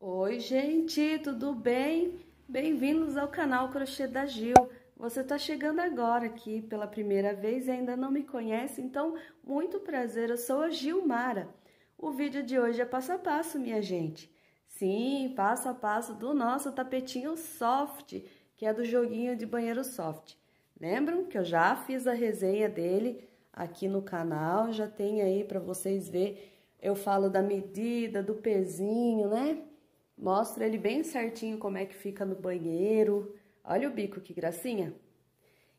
Oi, gente, tudo bem? Bem-vindos ao canal Crochê da Gil. Você está chegando agora aqui pela primeira vez e ainda não me conhece, então muito prazer, eu sou a Gilmara. O vídeo de hoje é passo a passo, minha gente. Sim, passo a passo do nosso tapetinho soft, que é do joguinho de banheiro soft. Lembram que eu já fiz a resenha dele aqui no canal, já tem aí para vocês ver. Eu falo da medida, do pezinho, né? Mostro ele bem certinho como é que fica no banheiro. Olha o bico, que gracinha!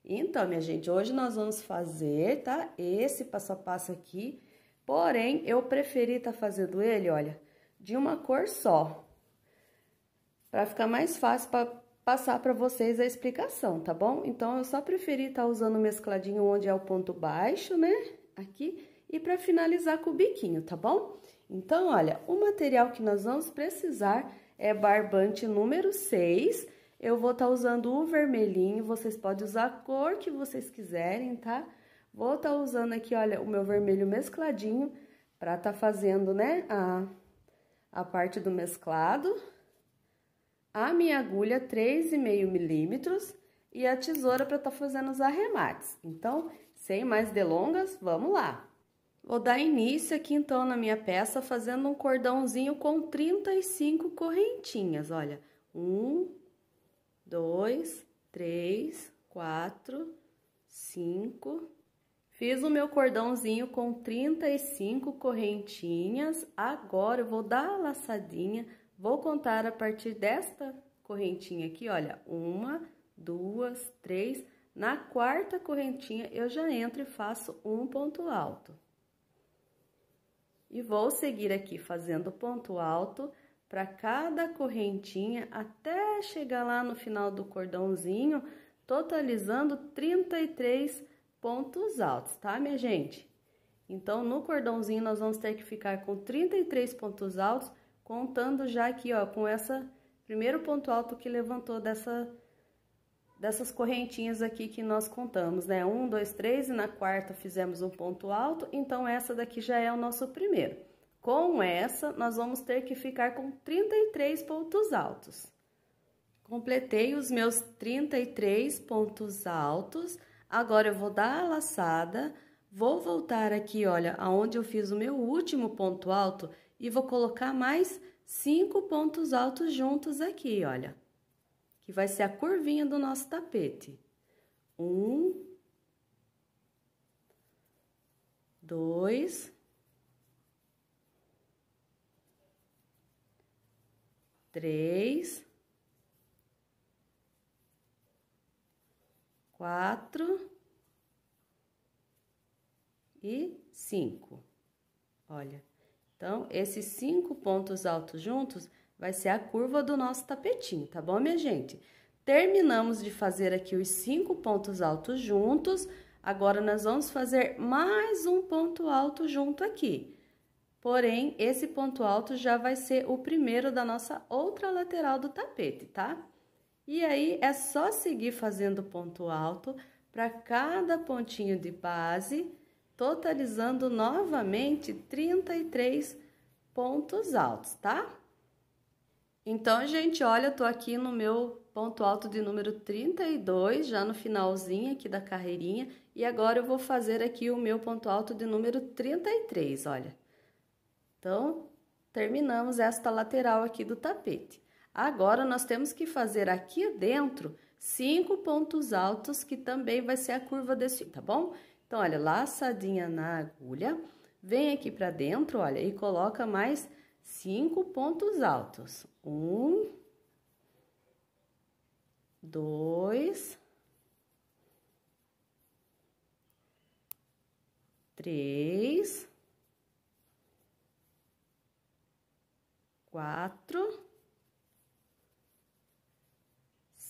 Então, minha gente, hoje nós vamos fazer, tá? Esse passo a passo aqui Porém, eu preferi estar tá fazendo ele, olha, de uma cor só. Para ficar mais fácil para passar para vocês a explicação, tá bom? Então, eu só preferi estar tá usando o mescladinho onde é o ponto baixo, né? Aqui. E para finalizar com o biquinho, tá bom? Então, olha, o material que nós vamos precisar é barbante número 6. Eu vou estar tá usando o vermelhinho, vocês podem usar a cor que vocês quiserem, tá? Tá? Vou estar tá usando aqui, olha, o meu vermelho mescladinho para estar tá fazendo, né, a, a parte do mesclado. A minha agulha 3,5 milímetros e a tesoura para estar tá fazendo os arremates. Então, sem mais delongas, vamos lá! Vou dar início aqui então na minha peça fazendo um cordãozinho com 35 correntinhas, olha. Um, dois, três, quatro, cinco, Fiz o meu cordãozinho com 35 correntinhas. Agora eu vou dar a laçadinha, vou contar a partir desta correntinha aqui, olha, uma, duas, três. Na quarta correntinha eu já entro e faço um ponto alto. E vou seguir aqui fazendo ponto alto para cada correntinha até chegar lá no final do cordãozinho, totalizando 33 correntinhas pontos altos, tá, minha gente? Então, no cordãozinho, nós vamos ter que ficar com 33 pontos altos, contando já aqui, ó, com essa primeiro ponto alto que levantou dessa, dessas correntinhas aqui que nós contamos, né? Um, dois, três, e na quarta fizemos um ponto alto, então essa daqui já é o nosso primeiro. Com essa, nós vamos ter que ficar com 33 pontos altos. Completei os meus 33 pontos altos Agora, eu vou dar a laçada, vou voltar aqui, olha, aonde eu fiz o meu último ponto alto e vou colocar mais cinco pontos altos juntos aqui, olha. Que vai ser a curvinha do nosso tapete. Um, dois, três, quatro e cinco. Olha, então, esses cinco pontos altos juntos vai ser a curva do nosso tapetinho, tá bom, minha gente? Terminamos de fazer aqui os cinco pontos altos juntos, agora nós vamos fazer mais um ponto alto junto aqui. Porém, esse ponto alto já vai ser o primeiro da nossa outra lateral do tapete, tá? E aí, é só seguir fazendo ponto alto para cada pontinho de base, totalizando novamente 33 pontos altos, tá? Então, gente, olha, eu tô aqui no meu ponto alto de número 32, já no finalzinho aqui da carreirinha, e agora eu vou fazer aqui o meu ponto alto de número 33, olha. Então, terminamos esta lateral aqui do tapete. Agora, nós temos que fazer aqui dentro cinco pontos altos, que também vai ser a curva desse, tipo, tá bom? Então, olha, laçadinha na agulha, vem aqui pra dentro, olha, e coloca mais cinco pontos altos. Um, dois, três, quatro,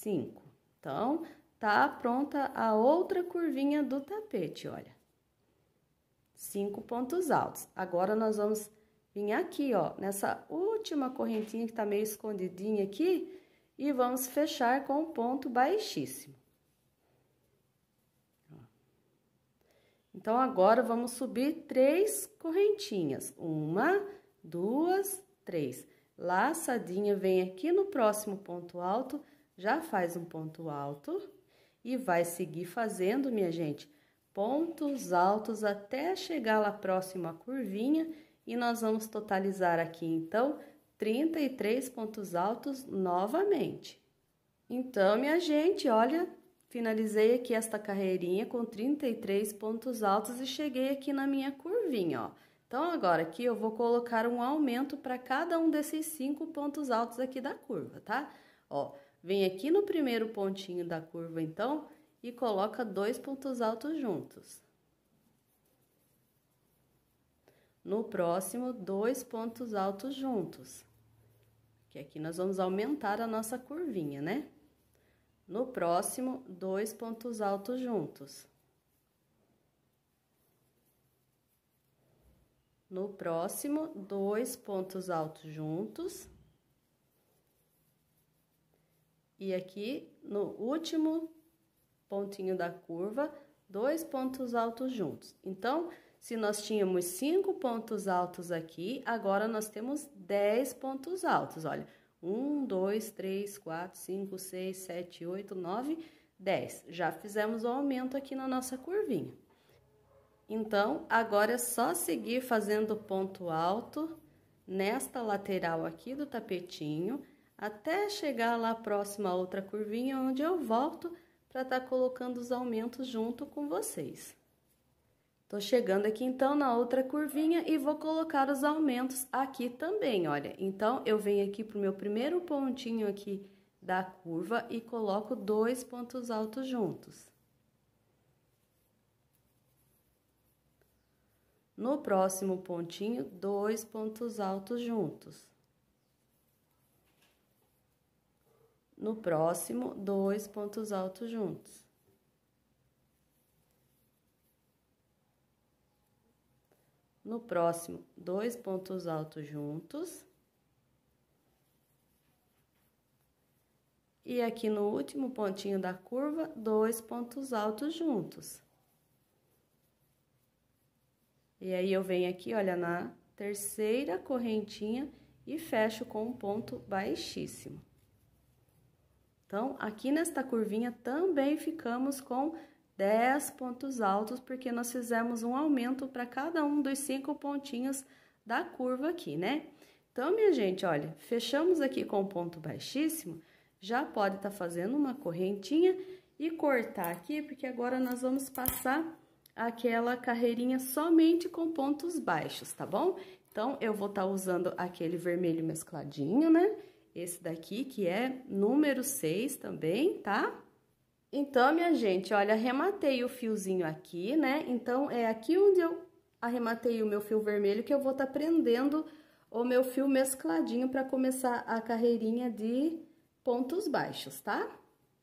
5. Então, tá pronta a outra curvinha do tapete, olha. Cinco pontos altos. Agora, nós vamos vir aqui, ó, nessa última correntinha que tá meio escondidinha aqui, e vamos fechar com um ponto baixíssimo. Então, agora, vamos subir três correntinhas. Uma, duas, três. Laçadinha, vem aqui no próximo ponto alto já faz um ponto alto e vai seguir fazendo, minha gente, pontos altos até chegar lá próximo à curvinha e nós vamos totalizar aqui, então, 33 pontos altos novamente. Então, minha gente, olha, finalizei aqui esta carreirinha com 33 pontos altos e cheguei aqui na minha curvinha, ó. Então, agora aqui eu vou colocar um aumento para cada um desses cinco pontos altos aqui da curva, tá? Ó, Vem aqui no primeiro pontinho da curva, então, e coloca dois pontos altos juntos. No próximo, dois pontos altos juntos. Que aqui nós vamos aumentar a nossa curvinha, né? No próximo, dois pontos altos juntos. No próximo, dois pontos altos juntos. E aqui no último pontinho da curva, dois pontos altos juntos. Então, se nós tínhamos cinco pontos altos aqui, agora nós temos dez pontos altos. Olha, um, dois, três, quatro, cinco, seis, sete, oito, nove, dez. Já fizemos o aumento aqui na nossa curvinha. Então, agora é só seguir fazendo ponto alto nesta lateral aqui do tapetinho até chegar lá próximo a outra curvinha, onde eu volto para estar tá colocando os aumentos junto com vocês. Tô chegando aqui então na outra curvinha e vou colocar os aumentos aqui também, olha. Então, eu venho aqui pro meu primeiro pontinho aqui da curva e coloco dois pontos altos juntos. No próximo pontinho, dois pontos altos juntos. No próximo, dois pontos altos juntos. No próximo, dois pontos altos juntos. E aqui no último pontinho da curva, dois pontos altos juntos. E aí, eu venho aqui, olha, na terceira correntinha e fecho com um ponto baixíssimo. Então, aqui nesta curvinha também ficamos com 10 pontos altos, porque nós fizemos um aumento para cada um dos cinco pontinhos da curva aqui, né? Então, minha gente, olha, fechamos aqui com um ponto baixíssimo, já pode estar tá fazendo uma correntinha e cortar aqui, porque agora nós vamos passar aquela carreirinha somente com pontos baixos, tá bom? Então, eu vou estar tá usando aquele vermelho mescladinho, né? esse daqui, que é número 6 também, tá? Então, minha gente, olha, arrematei o fiozinho aqui, né? Então, é aqui onde eu arrematei o meu fio vermelho que eu vou tá prendendo o meu fio mescladinho para começar a carreirinha de pontos baixos, tá?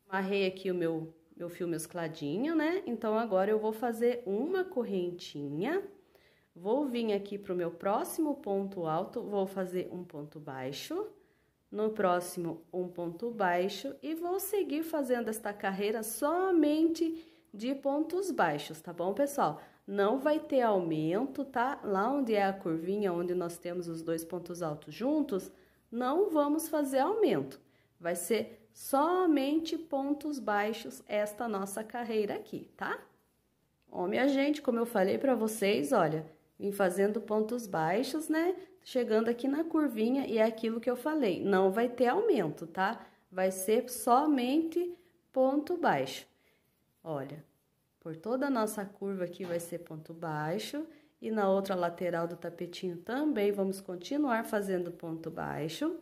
Amarrei aqui o meu, meu fio mescladinho, né? Então, agora eu vou fazer uma correntinha... Vou vir aqui para o meu próximo ponto alto, vou fazer um ponto baixo, no próximo um ponto baixo e vou seguir fazendo esta carreira somente de pontos baixos, tá bom, pessoal? Não vai ter aumento, tá? Lá onde é a curvinha, onde nós temos os dois pontos altos juntos, não vamos fazer aumento. Vai ser somente pontos baixos esta nossa carreira aqui, tá? Ó, minha gente, como eu falei para vocês, olha, vim fazendo pontos baixos, né? chegando aqui na curvinha e é aquilo que eu falei, não vai ter aumento, tá? Vai ser somente ponto baixo. Olha, por toda a nossa curva aqui vai ser ponto baixo e na outra lateral do tapetinho também vamos continuar fazendo ponto baixo.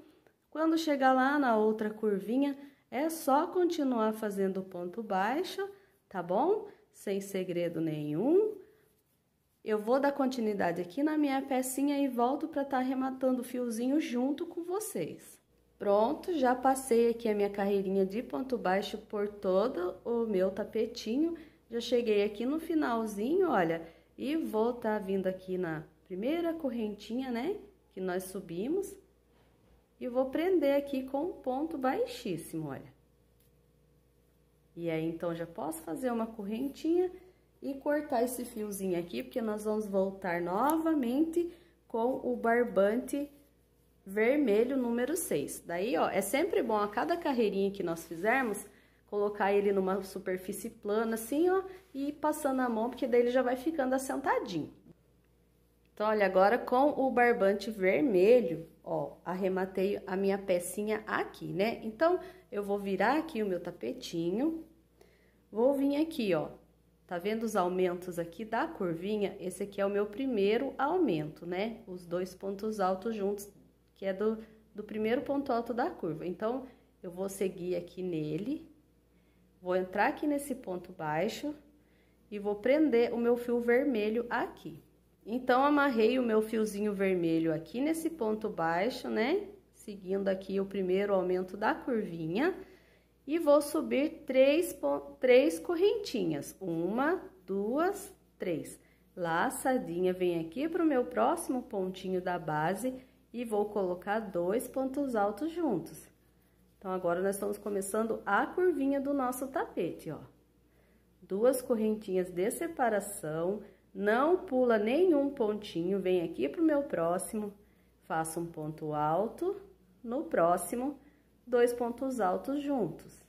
Quando chegar lá na outra curvinha, é só continuar fazendo ponto baixo, tá bom? Sem segredo nenhum. Eu vou dar continuidade aqui na minha pecinha e volto para estar tá arrematando o fiozinho junto com vocês. Pronto, já passei aqui a minha carreirinha de ponto baixo por todo o meu tapetinho. Já cheguei aqui no finalzinho, olha, e vou estar tá vindo aqui na primeira correntinha, né, que nós subimos. E vou prender aqui com um ponto baixíssimo, olha. E aí, então, já posso fazer uma correntinha e cortar esse fiozinho aqui, porque nós vamos voltar novamente com o barbante vermelho número 6. Daí, ó, é sempre bom a cada carreirinha que nós fizermos, colocar ele numa superfície plana assim, ó, e passando a mão, porque daí ele já vai ficando assentadinho. Então, olha, agora com o barbante vermelho, ó, arrematei a minha pecinha aqui, né? Então, eu vou virar aqui o meu tapetinho, vou vir aqui, ó, Tá vendo os aumentos aqui da curvinha? Esse aqui é o meu primeiro aumento, né? Os dois pontos altos juntos, que é do, do primeiro ponto alto da curva. Então, eu vou seguir aqui nele, vou entrar aqui nesse ponto baixo e vou prender o meu fio vermelho aqui. Então, amarrei o meu fiozinho vermelho aqui nesse ponto baixo, né? Seguindo aqui o primeiro aumento da curvinha e vou subir três, três correntinhas. Uma, duas, três. Laçadinha, vem aqui para o meu próximo pontinho da base e vou colocar dois pontos altos juntos. Então, agora nós estamos começando a curvinha do nosso tapete, ó. Duas correntinhas de separação, não pula nenhum pontinho, vem aqui pro meu próximo, faço um ponto alto, no próximo dois pontos altos juntos.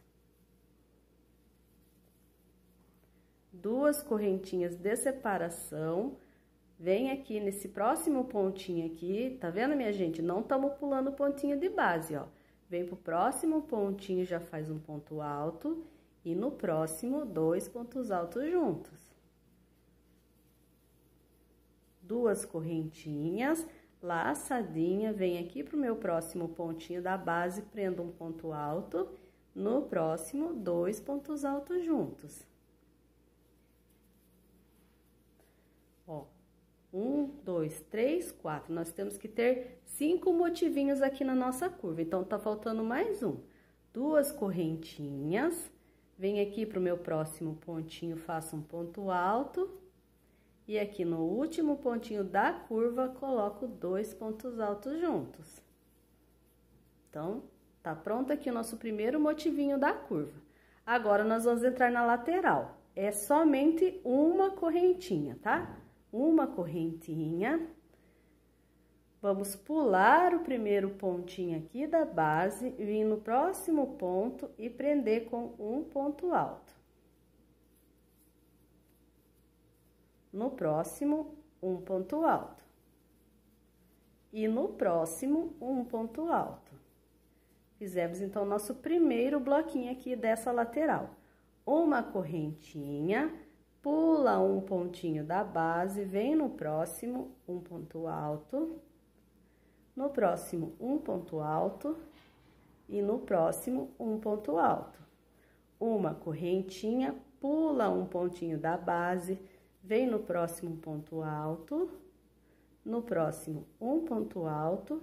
Duas correntinhas de separação. Vem aqui nesse próximo pontinho aqui, tá vendo, minha gente? Não estamos pulando o pontinho de base, ó. Vem pro próximo pontinho, já faz um ponto alto. E no próximo, dois pontos altos juntos. Duas correntinhas laçadinha, venho aqui para o meu próximo pontinho da base, prendo um ponto alto, no próximo, dois pontos altos juntos. Ó, um, dois, três, quatro. Nós temos que ter cinco motivinhos aqui na nossa curva, então tá faltando mais um. Duas correntinhas, venho aqui para o meu próximo pontinho, faço um ponto alto e aqui no último pontinho da curva, coloco dois pontos altos juntos. Então, tá pronto aqui o nosso primeiro motivinho da curva. Agora, nós vamos entrar na lateral. É somente uma correntinha, tá? Uma correntinha. Vamos pular o primeiro pontinho aqui da base, vir no próximo ponto e prender com um ponto alto. No próximo, um ponto alto. E no próximo, um ponto alto. Fizemos, então, nosso primeiro bloquinho aqui dessa lateral. Uma correntinha, pula um pontinho da base, vem no próximo, um ponto alto. No próximo, um ponto alto. E no próximo, um ponto alto. Uma correntinha, pula um pontinho da base, vem no próximo ponto alto, no próximo um ponto alto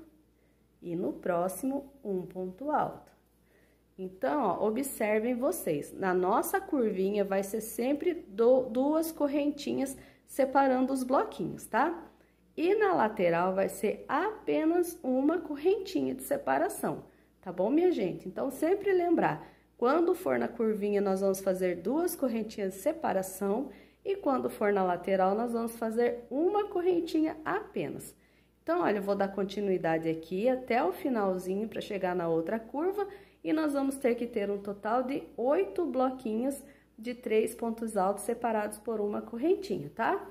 e no próximo um ponto alto. Então, ó, observem vocês, na nossa curvinha vai ser sempre do, duas correntinhas separando os bloquinhos, tá? E na lateral vai ser apenas uma correntinha de separação, tá bom, minha gente? Então, sempre lembrar, quando for na curvinha, nós vamos fazer duas correntinhas de separação e quando for na lateral, nós vamos fazer uma correntinha apenas. Então, olha, eu vou dar continuidade aqui até o finalzinho para chegar na outra curva e nós vamos ter que ter um total de oito bloquinhos de três pontos altos separados por uma correntinha, tá?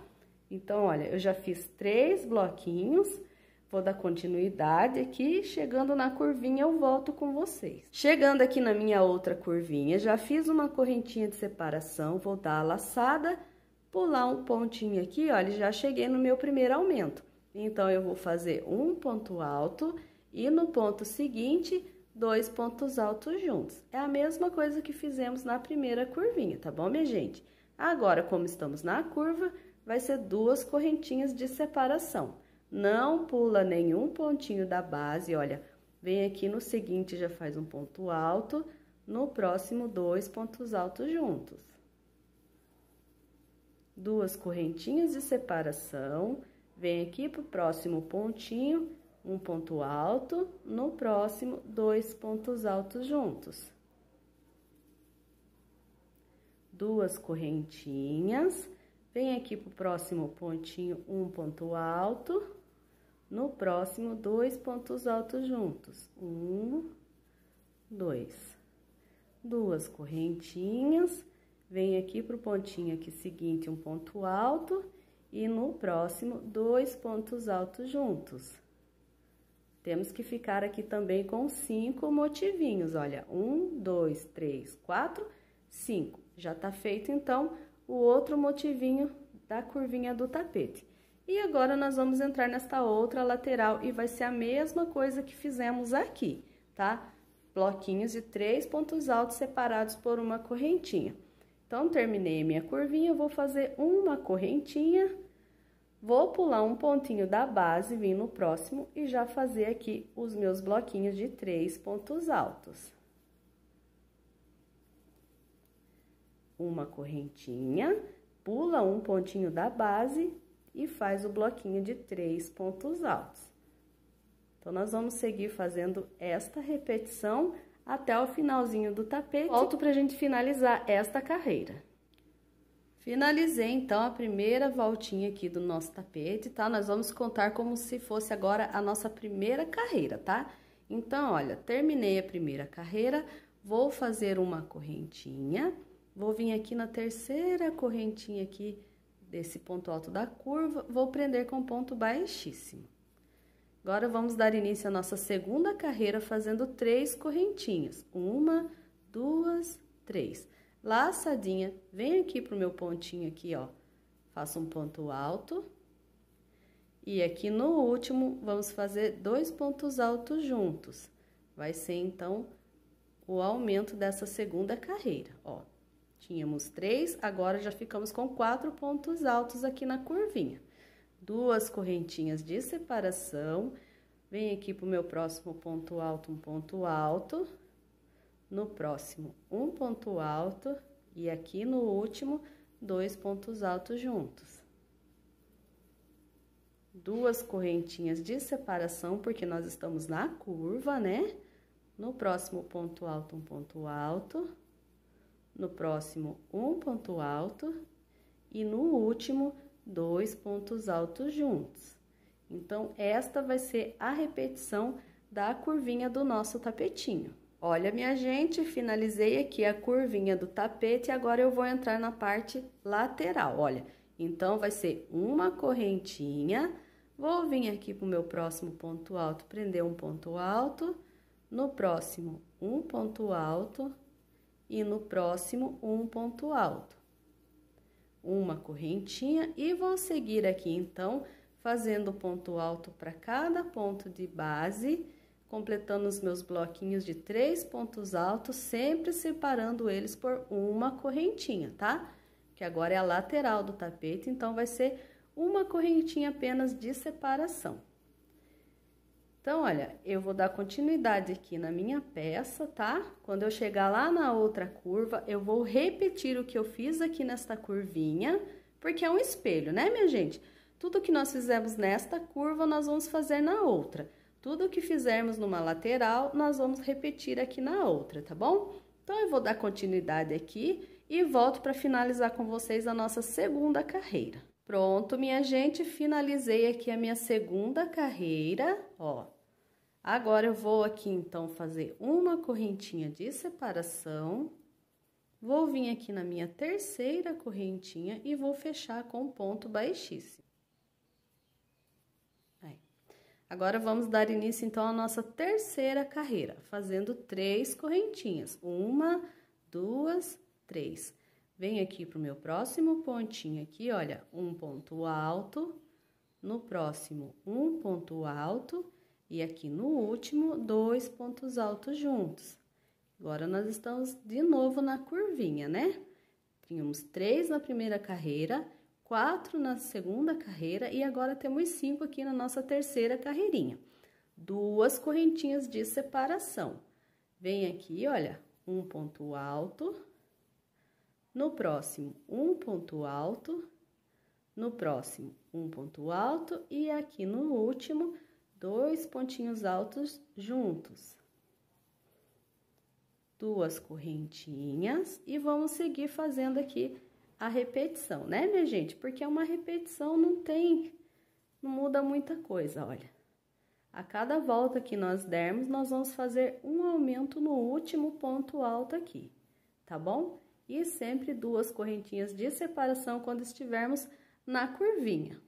Então, olha, eu já fiz três bloquinhos, vou dar continuidade aqui, chegando na curvinha eu volto com vocês. Chegando aqui na minha outra curvinha, já fiz uma correntinha de separação, vou dar a laçada pular um pontinho aqui, olha, já cheguei no meu primeiro aumento. Então, eu vou fazer um ponto alto e no ponto seguinte, dois pontos altos juntos. É a mesma coisa que fizemos na primeira curvinha, tá bom, minha gente? Agora, como estamos na curva, vai ser duas correntinhas de separação. Não pula nenhum pontinho da base, olha, vem aqui no seguinte, já faz um ponto alto, no próximo, dois pontos altos juntos duas correntinhas de separação, vem aqui pro próximo pontinho, um ponto alto, no próximo, dois pontos altos juntos. Duas correntinhas, vem aqui pro próximo pontinho, um ponto alto, no próximo, dois pontos altos juntos. Um, dois. Duas correntinhas vem aqui para o pontinho aqui seguinte, um ponto alto, e no próximo, dois pontos altos juntos. Temos que ficar aqui também com cinco motivinhos, olha, um, dois, três, quatro, cinco. Já tá feito, então, o outro motivinho da curvinha do tapete. E agora, nós vamos entrar nesta outra lateral e vai ser a mesma coisa que fizemos aqui, tá? Bloquinhos de três pontos altos separados por uma correntinha. Então, terminei minha curvinha, vou fazer uma correntinha, vou pular um pontinho da base, vim no próximo e já fazer aqui os meus bloquinhos de três pontos altos. Uma correntinha, pula um pontinho da base e faz o bloquinho de três pontos altos. Então, nós vamos seguir fazendo esta repetição até o finalzinho do tapete. Volto pra gente finalizar esta carreira. Finalizei, então, a primeira voltinha aqui do nosso tapete, tá? Nós vamos contar como se fosse agora a nossa primeira carreira, tá? Então, olha, terminei a primeira carreira, vou fazer uma correntinha, vou vir aqui na terceira correntinha aqui desse ponto alto da curva, vou prender com ponto baixíssimo. Agora, vamos dar início à nossa segunda carreira fazendo três correntinhas. Uma, duas, três. Laçadinha, venho aqui pro meu pontinho aqui, ó. Faço um ponto alto. E aqui no último, vamos fazer dois pontos altos juntos. Vai ser, então, o aumento dessa segunda carreira, ó. Tínhamos três, agora já ficamos com quatro pontos altos aqui na curvinha duas correntinhas de separação. Vem aqui pro meu próximo ponto alto, um ponto alto. No próximo, um ponto alto. E aqui no último, dois pontos altos juntos. Duas correntinhas de separação, porque nós estamos na curva, né? No próximo ponto alto, um ponto alto. No próximo, um ponto alto. E no último, dois pontos altos juntos. Então, esta vai ser a repetição da curvinha do nosso tapetinho. Olha, minha gente, finalizei aqui a curvinha do tapete e agora eu vou entrar na parte lateral, olha. Então, vai ser uma correntinha, vou vir aqui pro meu próximo ponto alto, prender um ponto alto, no próximo um ponto alto e no próximo um ponto alto uma correntinha e vou seguir aqui então fazendo ponto alto para cada ponto de base, completando os meus bloquinhos de três pontos altos, sempre separando eles por uma correntinha, tá? Que agora é a lateral do tapete, então vai ser uma correntinha apenas de separação. Então, olha, eu vou dar continuidade aqui na minha peça, tá? Quando eu chegar lá na outra curva, eu vou repetir o que eu fiz aqui nesta curvinha, porque é um espelho, né, minha gente? Tudo que nós fizemos nesta curva, nós vamos fazer na outra. Tudo que fizermos numa lateral, nós vamos repetir aqui na outra, tá bom? Então, eu vou dar continuidade aqui e volto para finalizar com vocês a nossa segunda carreira. Pronto, minha gente, finalizei aqui a minha segunda carreira, ó. Agora, eu vou aqui, então, fazer uma correntinha de separação. Vou vir aqui na minha terceira correntinha e vou fechar com ponto baixíssimo. Aí. Agora, vamos dar início, então, à nossa terceira carreira, fazendo três correntinhas. Uma, duas, três. Venho aqui pro meu próximo pontinho aqui, olha, um ponto alto, no próximo, um ponto alto e aqui no último, dois pontos altos juntos. Agora, nós estamos de novo na curvinha, né? Tínhamos três na primeira carreira, quatro na segunda carreira e agora temos cinco aqui na nossa terceira carreirinha. Duas correntinhas de separação. Vem aqui, olha, um ponto alto, no próximo, um ponto alto, no próximo, um ponto alto e aqui no último, dois pontinhos altos juntos, duas correntinhas e vamos seguir fazendo aqui a repetição, né, minha gente? Porque é uma repetição, não tem, não muda muita coisa, olha. A cada volta que nós dermos, nós vamos fazer um aumento no último ponto alto aqui, tá bom? E sempre duas correntinhas de separação quando estivermos na curvinha.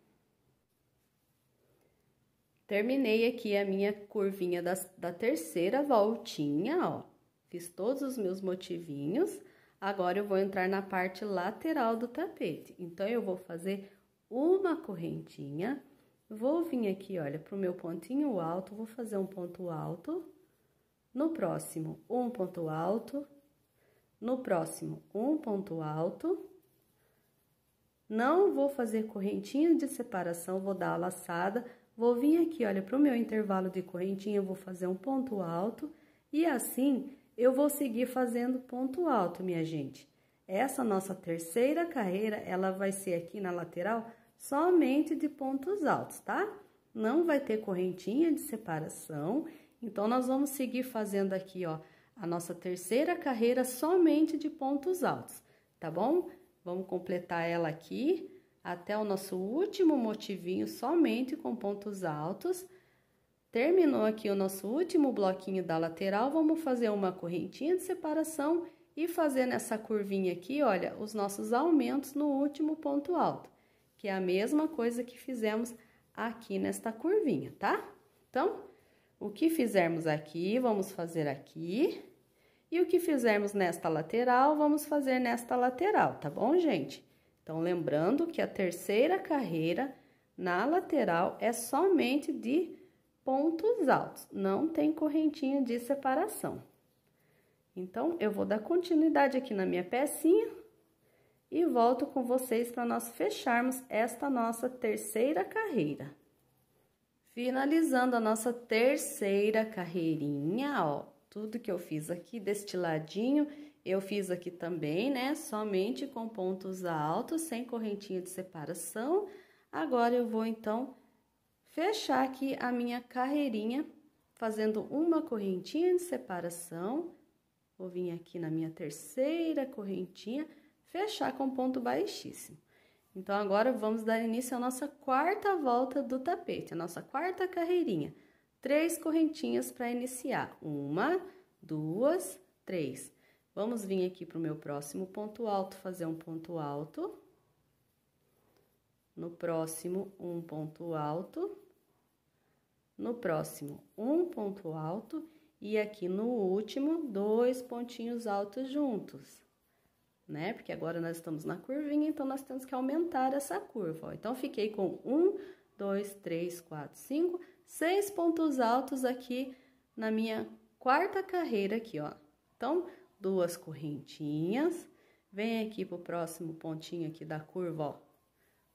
Terminei aqui a minha curvinha da, da terceira voltinha, ó. Fiz todos os meus motivinhos. Agora, eu vou entrar na parte lateral do tapete. Então, eu vou fazer uma correntinha. Vou vir aqui, olha, pro meu pontinho alto, vou fazer um ponto alto. No próximo, um ponto alto. No próximo, um ponto alto. Não vou fazer correntinha de separação, vou dar a laçada Vou vir aqui, olha, para o meu intervalo de correntinha, vou fazer um ponto alto e assim eu vou seguir fazendo ponto alto, minha gente. Essa nossa terceira carreira, ela vai ser aqui na lateral somente de pontos altos, tá? Não vai ter correntinha de separação, então nós vamos seguir fazendo aqui, ó, a nossa terceira carreira somente de pontos altos, tá bom? Vamos completar ela aqui até o nosso último motivinho somente com pontos altos. Terminou aqui o nosso último bloquinho da lateral, vamos fazer uma correntinha de separação e fazer nessa curvinha aqui, olha, os nossos aumentos no último ponto alto, que é a mesma coisa que fizemos aqui nesta curvinha, tá? Então, o que fizermos aqui, vamos fazer aqui, e o que fizermos nesta lateral, vamos fazer nesta lateral, tá bom, gente? Então, lembrando que a terceira carreira na lateral é somente de pontos altos, não tem correntinha de separação. Então, eu vou dar continuidade aqui na minha pecinha e volto com vocês para nós fecharmos esta nossa terceira carreira. Finalizando a nossa terceira carreirinha, ó, tudo que eu fiz aqui deste ladinho eu fiz aqui também, né, somente com pontos altos, sem correntinha de separação. Agora, eu vou, então, fechar aqui a minha carreirinha, fazendo uma correntinha de separação. Vou vir aqui na minha terceira correntinha, fechar com ponto baixíssimo. Então, agora vamos dar início à nossa quarta volta do tapete, a nossa quarta carreirinha. Três correntinhas para iniciar. Uma, duas, três. Vamos vir aqui para o meu próximo ponto alto, fazer um ponto alto. No próximo, um ponto alto. No próximo, um ponto alto. E aqui no último, dois pontinhos altos juntos. Né? Porque agora nós estamos na curvinha, então nós temos que aumentar essa curva. Ó. Então, fiquei com um, dois, três, quatro, cinco, seis pontos altos aqui na minha quarta carreira aqui, ó. Então, duas correntinhas, vem aqui pro próximo pontinho aqui da curva, ó,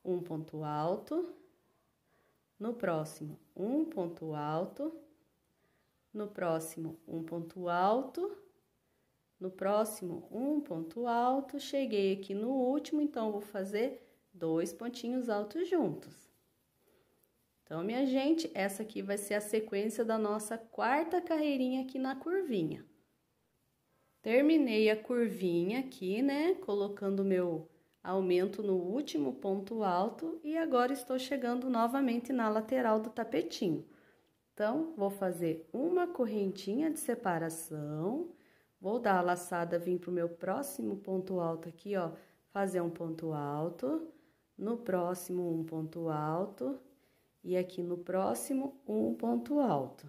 um ponto alto, no próximo, um ponto alto, no próximo, um ponto alto, no próximo, um ponto alto, cheguei aqui no último, então, vou fazer dois pontinhos altos juntos. Então, minha gente, essa aqui vai ser a sequência da nossa quarta carreirinha aqui na curvinha. Terminei a curvinha aqui, né? Colocando meu aumento no último ponto alto e agora estou chegando novamente na lateral do tapetinho. Então, vou fazer uma correntinha de separação, vou dar a laçada, vim para o meu próximo ponto alto aqui, ó, fazer um ponto alto, no próximo um ponto alto e aqui no próximo um ponto alto.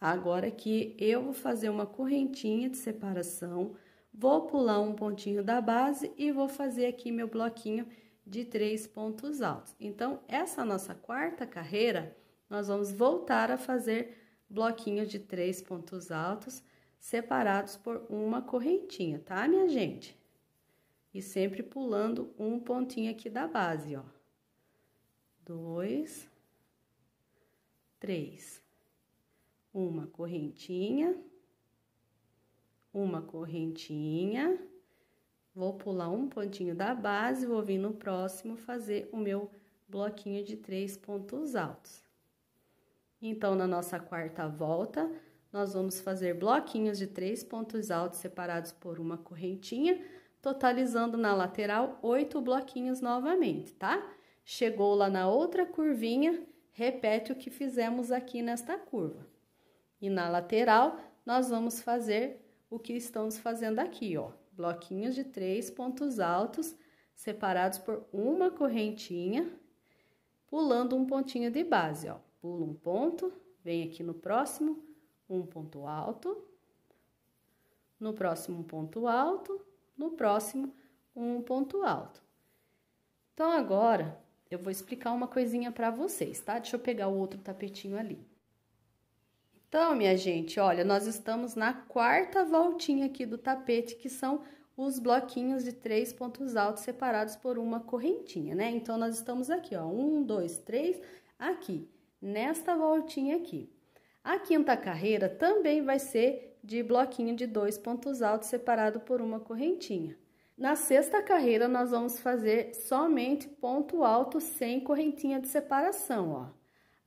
Agora aqui eu vou fazer uma correntinha de separação, vou pular um pontinho da base e vou fazer aqui meu bloquinho de três pontos altos. Então, essa nossa quarta carreira, nós vamos voltar a fazer bloquinho de três pontos altos separados por uma correntinha, tá, minha gente? E sempre pulando um pontinho aqui da base, ó. Dois, três uma correntinha, uma correntinha, vou pular um pontinho da base, vou vir no próximo fazer o meu bloquinho de três pontos altos. Então, na nossa quarta volta, nós vamos fazer bloquinhos de três pontos altos separados por uma correntinha, totalizando na lateral oito bloquinhos novamente, tá? Chegou lá na outra curvinha, repete o que fizemos aqui nesta curva. E na lateral, nós vamos fazer o que estamos fazendo aqui, ó. Bloquinhos de três pontos altos separados por uma correntinha, pulando um pontinho de base, ó. Pula um ponto, vem aqui no próximo, um ponto alto, no próximo um ponto alto, no próximo um ponto alto. Então, agora, eu vou explicar uma coisinha para vocês, tá? Deixa eu pegar o outro tapetinho ali. Então, minha gente, olha, nós estamos na quarta voltinha aqui do tapete, que são os bloquinhos de três pontos altos separados por uma correntinha, né? Então, nós estamos aqui, ó, um, dois, três, aqui, nesta voltinha aqui. A quinta carreira também vai ser de bloquinho de dois pontos altos separado por uma correntinha. Na sexta carreira, nós vamos fazer somente ponto alto sem correntinha de separação, ó.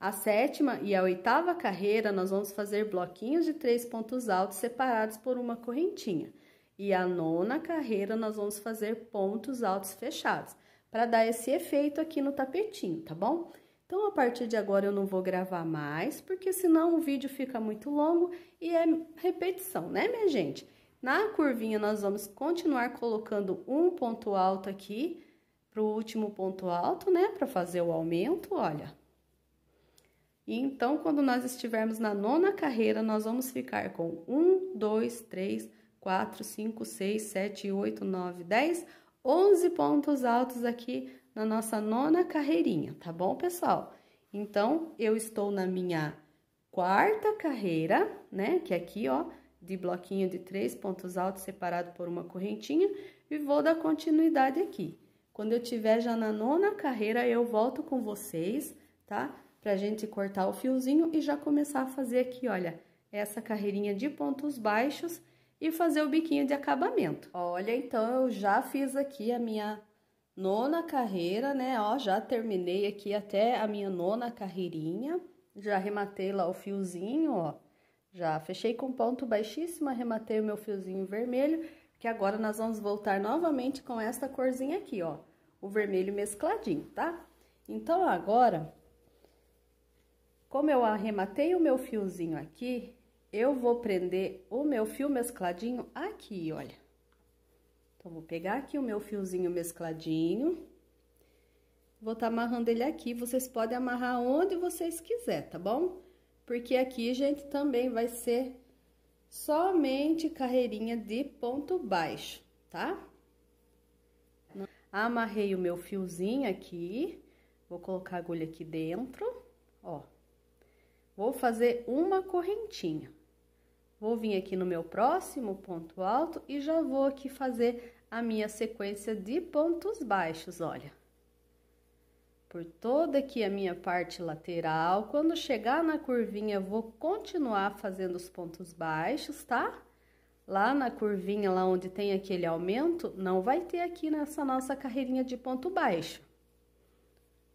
A sétima e a oitava carreira, nós vamos fazer bloquinhos de três pontos altos separados por uma correntinha. E a nona carreira, nós vamos fazer pontos altos fechados, para dar esse efeito aqui no tapetinho, tá bom? Então, a partir de agora, eu não vou gravar mais, porque senão o vídeo fica muito longo e é repetição, né, minha gente? Na curvinha, nós vamos continuar colocando um ponto alto aqui, para o último ponto alto, né, para fazer o aumento, olha... E então, quando nós estivermos na nona carreira, nós vamos ficar com 1, 2, 3, 4, 5, 6, 7, 8, 9, 10, 11 pontos altos aqui na nossa nona carreirinha, tá bom, pessoal? Então, eu estou na minha quarta carreira, né, que é aqui, ó, de bloquinho de três pontos altos separado por uma correntinha, e vou dar continuidade aqui. Quando eu tiver já na nona carreira, eu volto com vocês, tá? para gente cortar o fiozinho e já começar a fazer aqui, olha, essa carreirinha de pontos baixos e fazer o biquinho de acabamento. Olha, então eu já fiz aqui a minha nona carreira, né? Ó, já terminei aqui até a minha nona carreirinha, já rematei lá o fiozinho, ó. Já fechei com ponto baixíssimo, arrematei o meu fiozinho vermelho, que agora nós vamos voltar novamente com esta corzinha aqui, ó. O vermelho mescladinho, tá? Então, agora, como eu arrematei o meu fiozinho aqui, eu vou prender o meu fio mescladinho aqui, olha. Então, vou pegar aqui o meu fiozinho mescladinho, vou estar tá amarrando ele aqui. Vocês podem amarrar onde vocês quiser, tá bom? Porque aqui, gente, também vai ser somente carreirinha de ponto baixo, tá? Amarrei o meu fiozinho aqui, vou colocar a agulha aqui dentro, ó. Vou fazer uma correntinha. Vou vir aqui no meu próximo ponto alto e já vou aqui fazer a minha sequência de pontos baixos, olha. Por toda aqui a minha parte lateral, quando chegar na curvinha, vou continuar fazendo os pontos baixos, tá? Lá na curvinha, lá onde tem aquele aumento, não vai ter aqui nessa nossa carreirinha de ponto baixo.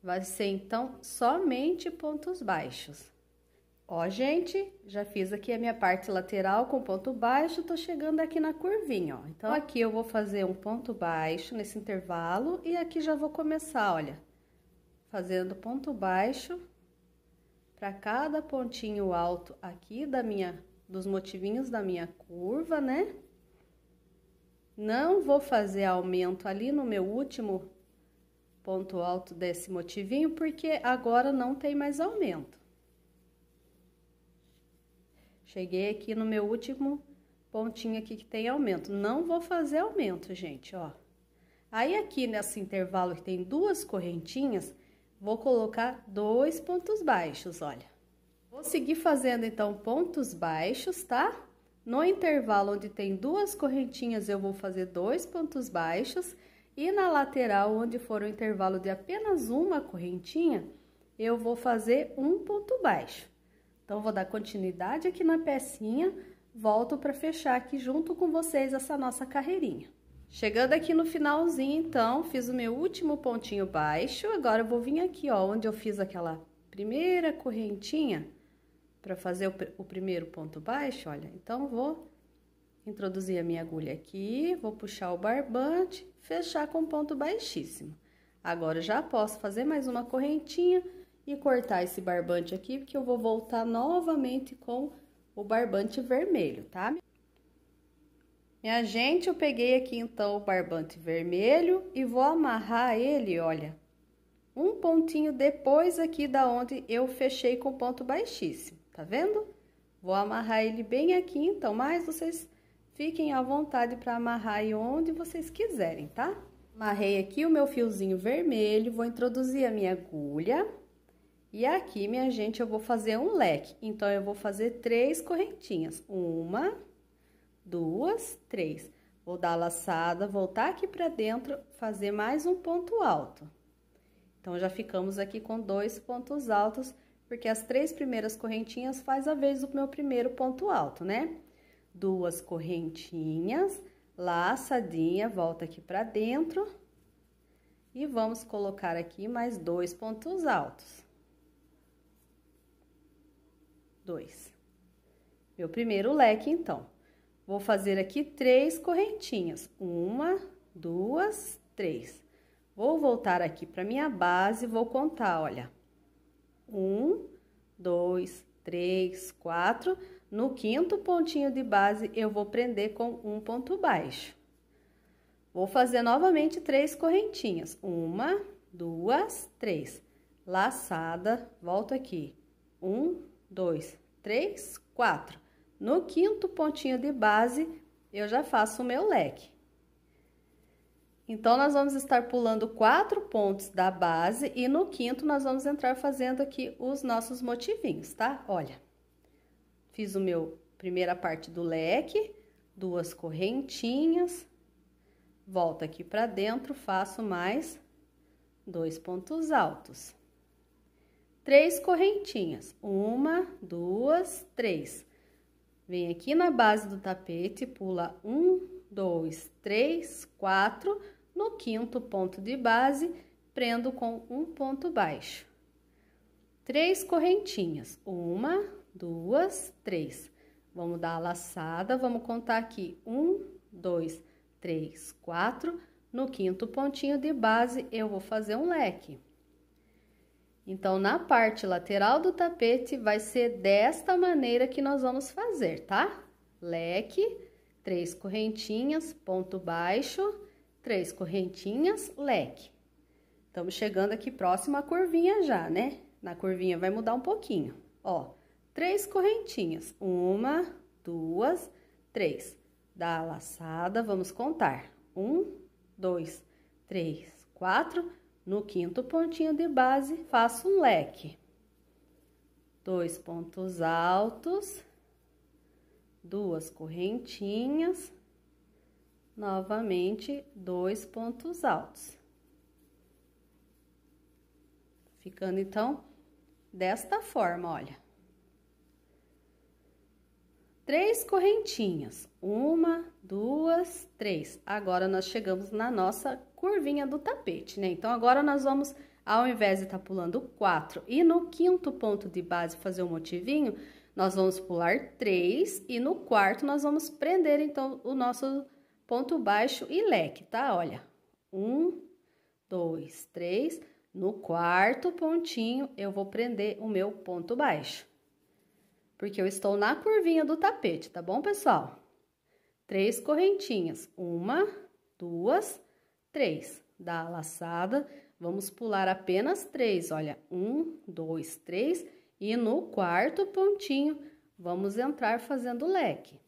Vai ser, então, somente pontos baixos. Ó, gente, já fiz aqui a minha parte lateral com ponto baixo, tô chegando aqui na curvinha, ó. Então, aqui eu vou fazer um ponto baixo nesse intervalo e aqui já vou começar, olha, fazendo ponto baixo para cada pontinho alto aqui da minha, dos motivinhos da minha curva, né? Não vou fazer aumento ali no meu último ponto alto desse motivinho, porque agora não tem mais aumento. Cheguei aqui no meu último pontinho aqui que tem aumento. Não vou fazer aumento, gente, ó. Aí, aqui nesse intervalo que tem duas correntinhas, vou colocar dois pontos baixos, olha. Vou seguir fazendo, então, pontos baixos, tá? No intervalo onde tem duas correntinhas, eu vou fazer dois pontos baixos. E na lateral, onde for o um intervalo de apenas uma correntinha, eu vou fazer um ponto baixo. Então, vou dar continuidade aqui na pecinha, volto para fechar aqui junto com vocês essa nossa carreirinha. Chegando aqui no finalzinho, então, fiz o meu último pontinho baixo, agora eu vou vir aqui, ó, onde eu fiz aquela primeira correntinha para fazer o, o primeiro ponto baixo, olha, então vou introduzir a minha agulha aqui, vou puxar o barbante, fechar com ponto baixíssimo. Agora, já posso fazer mais uma correntinha e cortar esse barbante aqui, porque eu vou voltar novamente com o barbante vermelho, tá? Minha gente, eu peguei aqui então o barbante vermelho e vou amarrar ele, olha, um pontinho depois aqui da onde eu fechei com ponto baixíssimo, tá vendo? Vou amarrar ele bem aqui então, mas vocês fiquem à vontade para amarrar aí onde vocês quiserem, tá? Amarrei aqui o meu fiozinho vermelho, vou introduzir a minha agulha e aqui, minha gente, eu vou fazer um leque. Então, eu vou fazer três correntinhas. Uma, duas, três. Vou dar a laçada, voltar aqui pra dentro, fazer mais um ponto alto. Então, já ficamos aqui com dois pontos altos, porque as três primeiras correntinhas faz a vez do meu primeiro ponto alto, né? Duas correntinhas, laçadinha, volta aqui pra dentro. E vamos colocar aqui mais dois pontos altos dois. Meu primeiro leque, então. Vou fazer aqui três correntinhas. Uma, duas, três. Vou voltar aqui para minha base e vou contar, olha. Um, dois, três, quatro. No quinto pontinho de base, eu vou prender com um ponto baixo. Vou fazer novamente três correntinhas. Uma, duas, três. Laçada, volto aqui. Um, dois, três, quatro. No quinto pontinho de base, eu já faço o meu leque. Então, nós vamos estar pulando quatro pontos da base e no quinto nós vamos entrar fazendo aqui os nossos motivinhos, tá? Olha, fiz o meu primeira parte do leque, duas correntinhas, volto aqui para dentro, faço mais dois pontos altos três correntinhas. Uma, duas, três. Vem aqui na base do tapete, pula um, dois, três, quatro. No quinto ponto de base, prendo com um ponto baixo. Três correntinhas. Uma, duas, três. Vamos dar a laçada, vamos contar aqui. Um, dois, três, quatro. No quinto pontinho de base, eu vou fazer um leque. Então, na parte lateral do tapete, vai ser desta maneira que nós vamos fazer, tá? Leque, três correntinhas, ponto baixo, três correntinhas, leque. Estamos chegando aqui próximo à curvinha já, né? Na curvinha vai mudar um pouquinho, ó. Três correntinhas, uma, duas, três. Da laçada, vamos contar. Um, dois, três, quatro, no quinto pontinho de base, faço um leque. Dois pontos altos, duas correntinhas, novamente dois pontos altos. Ficando então desta forma, olha três correntinhas, uma, duas, três. Agora nós chegamos na nossa curvinha do tapete, né? Então, agora nós vamos, ao invés de estar tá pulando 4 e no quinto ponto de base fazer um motivinho, nós vamos pular 3 e no quarto nós vamos prender, então, o nosso ponto baixo e leque, tá? Olha, 1, 2, 3, no quarto pontinho eu vou prender o meu ponto baixo. Porque eu estou na curvinha do tapete, tá bom, pessoal? Três correntinhas, uma, duas, 3. Da laçada, vamos pular apenas três, olha, um, dois, três, e no quarto pontinho, vamos entrar fazendo leque.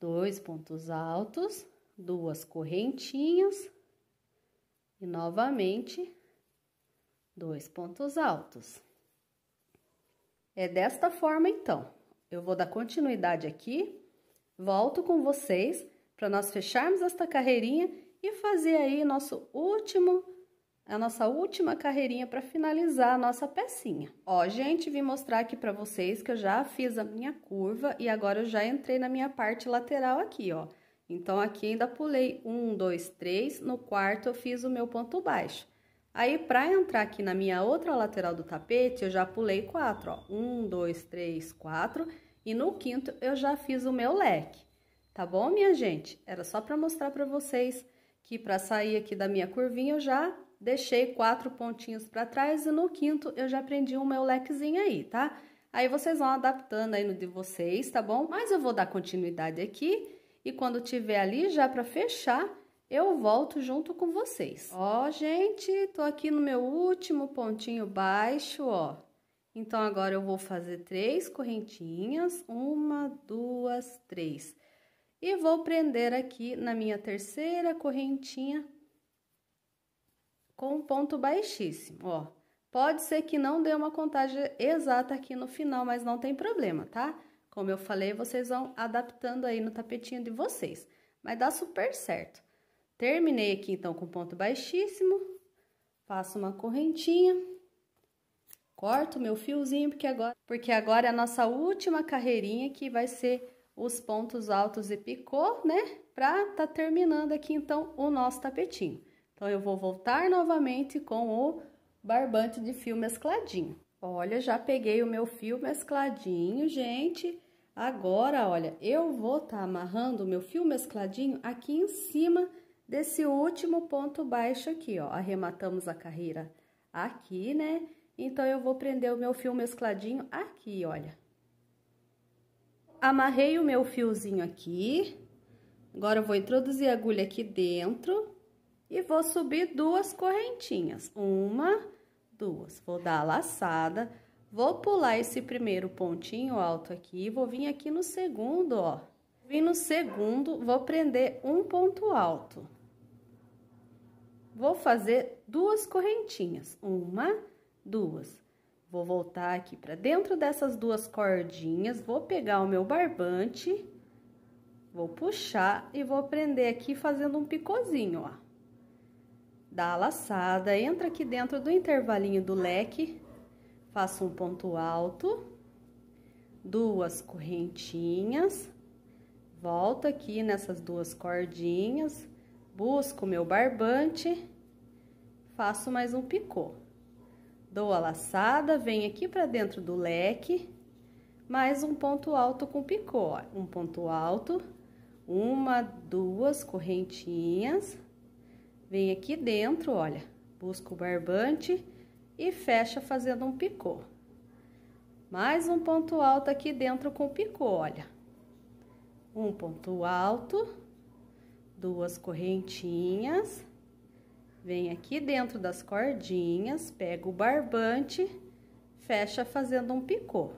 Dois pontos altos, duas correntinhas, e novamente, dois pontos altos. É desta forma, então. Eu vou dar continuidade aqui, volto com vocês para nós fecharmos esta carreirinha e fazer aí nosso último a nossa última carreirinha para finalizar a nossa pecinha. Ó, gente, vim mostrar aqui para vocês que eu já fiz a minha curva e agora eu já entrei na minha parte lateral aqui, ó. Então, aqui ainda pulei um, dois, três, no quarto eu fiz o meu ponto baixo. Aí, para entrar aqui na minha outra lateral do tapete, eu já pulei quatro, ó. Um, dois, três, quatro, e no quinto eu já fiz o meu leque. Tá bom, minha gente? Era só para mostrar para vocês que para sair aqui da minha curvinha eu já deixei quatro pontinhos para trás e no quinto eu já prendi o meu lequezinho aí, tá? Aí vocês vão adaptando aí no de vocês, tá bom? Mas eu vou dar continuidade aqui e quando tiver ali já para fechar, eu volto junto com vocês. Ó, gente, tô aqui no meu último pontinho baixo, ó. Então, agora eu vou fazer três correntinhas. Uma, duas, três e vou prender aqui na minha terceira correntinha com um ponto baixíssimo, ó. Pode ser que não dê uma contagem exata aqui no final, mas não tem problema, tá? Como eu falei, vocês vão adaptando aí no tapetinho de vocês, mas dá super certo. Terminei aqui, então, com ponto baixíssimo, faço uma correntinha, corto meu fiozinho, porque agora, porque agora é a nossa última carreirinha que vai ser os pontos altos e picô, né? Pra tá terminando aqui, então, o nosso tapetinho. Então, eu vou voltar novamente com o barbante de fio mescladinho. Olha, já peguei o meu fio mescladinho, gente. Agora, olha, eu vou tá amarrando o meu fio mescladinho aqui em cima desse último ponto baixo aqui, ó. Arrematamos a carreira aqui, né? Então, eu vou prender o meu fio mescladinho aqui, olha amarrei o meu fiozinho aqui. Agora, eu vou introduzir a agulha aqui dentro e vou subir duas correntinhas. Uma, duas. Vou dar a laçada, vou pular esse primeiro pontinho alto aqui, vou vir aqui no segundo, ó. Vim no segundo, vou prender um ponto alto. Vou fazer duas correntinhas. Uma, duas. Vou voltar aqui para dentro dessas duas cordinhas, vou pegar o meu barbante, vou puxar e vou prender aqui fazendo um picôzinho, ó. Dá a laçada, entra aqui dentro do intervalinho do leque, faço um ponto alto, duas correntinhas, volto aqui nessas duas cordinhas, busco meu barbante, faço mais um picô. Dou a laçada, venho aqui para dentro do leque, mais um ponto alto com picô, um ponto alto, uma, duas correntinhas, vem aqui dentro, olha, busca o barbante e fecha fazendo um picô. Mais um ponto alto aqui dentro com picô, olha. Um ponto alto, duas correntinhas, Vem aqui dentro das cordinhas, pega o barbante, fecha fazendo um picô.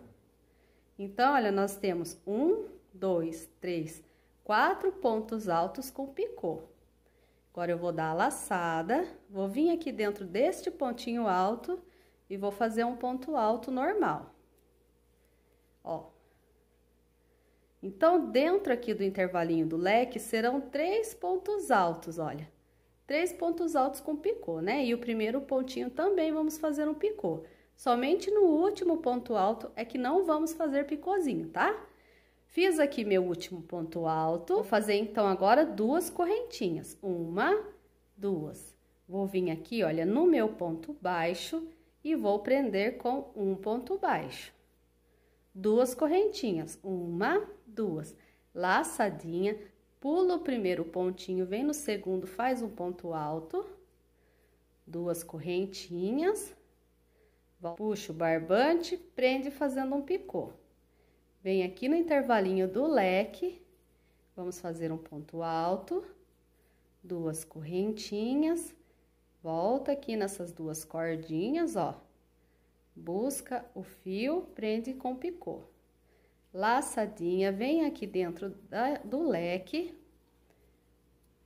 Então, olha, nós temos um, dois, três, quatro pontos altos com picô. Agora, eu vou dar a laçada, vou vir aqui dentro deste pontinho alto e vou fazer um ponto alto normal. Ó. Então, dentro aqui do intervalinho do leque, serão três pontos altos, olha três pontos altos com picô, né? E o primeiro pontinho também vamos fazer um picô. Somente no último ponto alto é que não vamos fazer picôzinho, tá? Fiz aqui meu último ponto alto, vou fazer então agora duas correntinhas, uma, duas. Vou vir aqui, olha, no meu ponto baixo e vou prender com um ponto baixo. Duas correntinhas, uma, duas. Laçadinha, Pula o primeiro pontinho, vem no segundo, faz um ponto alto. Duas correntinhas. Puxa o barbante, prende fazendo um picô. Vem aqui no intervalinho do leque. Vamos fazer um ponto alto. Duas correntinhas. Volta aqui nessas duas cordinhas, ó. Busca o fio, prende com picô laçadinha, vem aqui dentro da, do leque,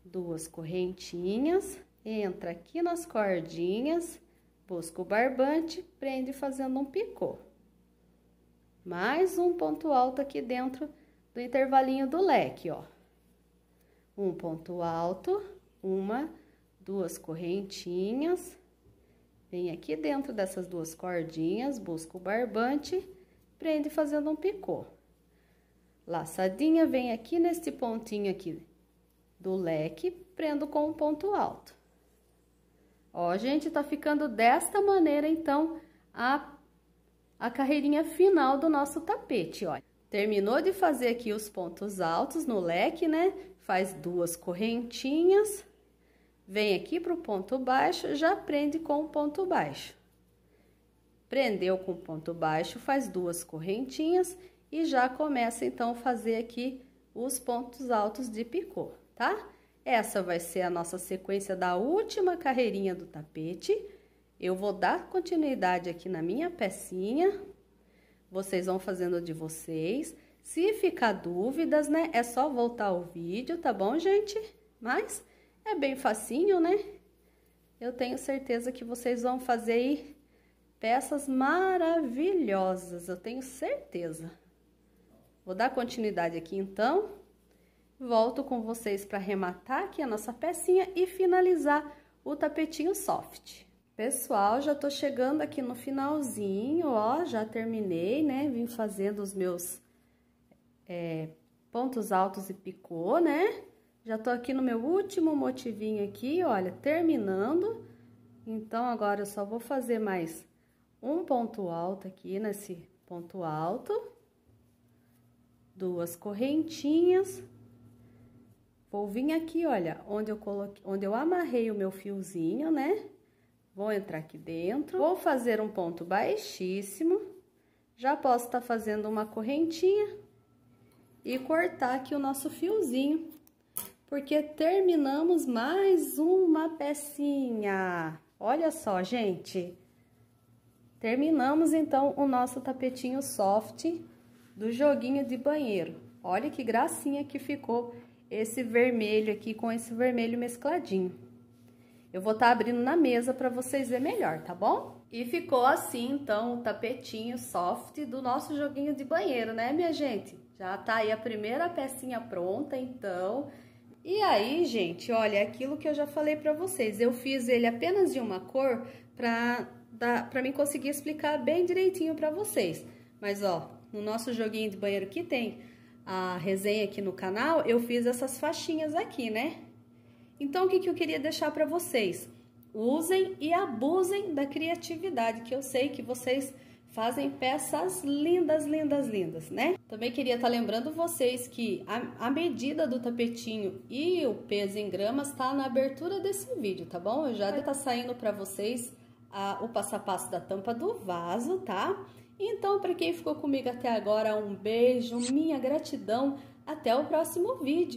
duas correntinhas, entra aqui nas cordinhas, busca o barbante, prende fazendo um picô. Mais um ponto alto aqui dentro do intervalinho do leque, ó. Um ponto alto, uma, duas correntinhas, vem aqui dentro dessas duas cordinhas, busca o barbante, prende fazendo um picô. Laçadinha, vem aqui neste pontinho aqui do leque, prendo com um ponto alto. Ó, gente, tá ficando desta maneira, então, a, a carreirinha final do nosso tapete, olha. Terminou de fazer aqui os pontos altos no leque, né? Faz duas correntinhas, vem aqui pro ponto baixo, já prende com o ponto baixo. Prendeu com ponto baixo, faz duas correntinhas e já começa então a fazer aqui os pontos altos de picô, tá? Essa vai ser a nossa sequência da última carreirinha do tapete. Eu vou dar continuidade aqui na minha pecinha. Vocês vão fazendo de vocês. Se ficar dúvidas, né, é só voltar o vídeo, tá bom, gente? Mas é bem facinho, né? Eu tenho certeza que vocês vão fazer aí peças maravilhosas, eu tenho certeza. Vou dar continuidade aqui, então. Volto com vocês para arrematar aqui a nossa pecinha e finalizar o tapetinho soft. Pessoal, já tô chegando aqui no finalzinho, ó, já terminei, né? Vim fazendo os meus é, pontos altos e picô, né? Já tô aqui no meu último motivinho aqui, olha, terminando. Então, agora eu só vou fazer mais um ponto alto aqui nesse ponto alto duas correntinhas. Vou vir aqui, olha, onde eu coloquei, onde eu amarrei o meu fiozinho, né? Vou entrar aqui dentro, vou fazer um ponto baixíssimo. Já posso estar tá fazendo uma correntinha e cortar aqui o nosso fiozinho, porque terminamos mais uma pecinha. Olha só, gente. Terminamos então o nosso tapetinho soft do joguinho de banheiro. Olha que gracinha que ficou esse vermelho aqui com esse vermelho mescladinho. Eu vou estar tá abrindo na mesa para vocês verem melhor, tá bom? E ficou assim, então, o tapetinho soft do nosso joguinho de banheiro, né, minha gente? Já tá aí a primeira pecinha pronta, então. E aí, gente, olha, é aquilo que eu já falei pra vocês. Eu fiz ele apenas de uma cor pra, dar, pra mim conseguir explicar bem direitinho pra vocês. Mas, ó, no nosso joguinho de banheiro que tem a resenha aqui no canal, eu fiz essas faixinhas aqui, né? Então, o que, que eu queria deixar para vocês? Usem e abusem da criatividade, que eu sei que vocês fazem peças lindas, lindas, lindas, né? Também queria estar tá lembrando vocês que a, a, medida do tapetinho e o peso em gramas está na abertura desse vídeo, tá bom? Eu já está é. saindo para vocês a, o passo a passo da tampa do vaso, Tá? Então, para quem ficou comigo até agora, um beijo, minha gratidão. Até o próximo vídeo.